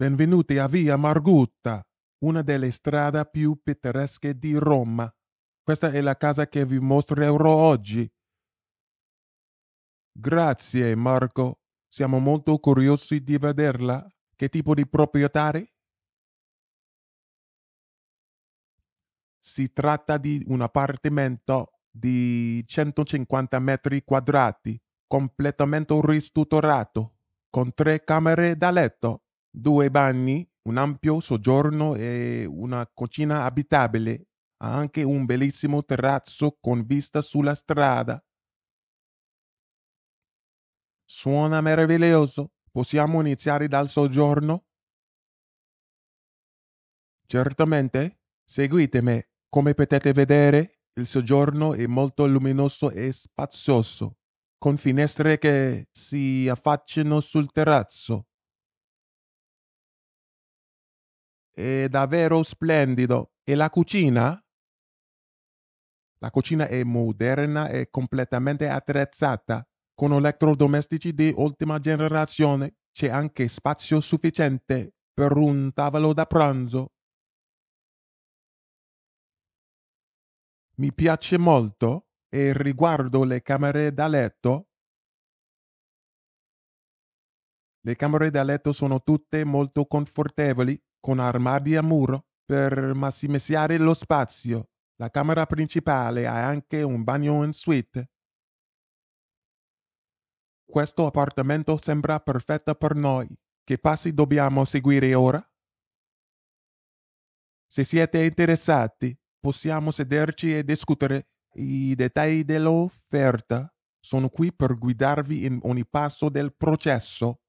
Benvenuti a Via Margutta, una delle strade più pittoresche di Roma. Questa è la casa che vi mostrerò oggi. Grazie Marco, siamo molto curiosi di vederla. Che tipo di proprietari? Si tratta di un appartamento di 150 metri quadrati, completamente ristrutturato, con tre camere da letto due bagni, un ampio soggiorno e una cucina abitabile. Ha anche un bellissimo terrazzo con vista sulla strada. Suona meraviglioso. Possiamo iniziare dal soggiorno? Certamente. Seguitemi. Come potete vedere, il soggiorno è molto luminoso e spazioso, con finestre che si affacciano sul terrazzo. è davvero splendido. E la cucina? La cucina è moderna e completamente attrezzata. Con elettrodomestici di ultima generazione c'è anche spazio sufficiente per un tavolo da pranzo. Mi piace molto e riguardo le camere da letto. Le camere da letto sono tutte molto confortevoli con armadi a muro per massimizzare lo spazio. La camera principale ha anche un bagno in suite. Questo appartamento sembra perfetto per noi. Che passi dobbiamo seguire ora? Se siete interessati, possiamo sederci e discutere. I dettagli dell'offerta sono qui per guidarvi in ogni passo del processo.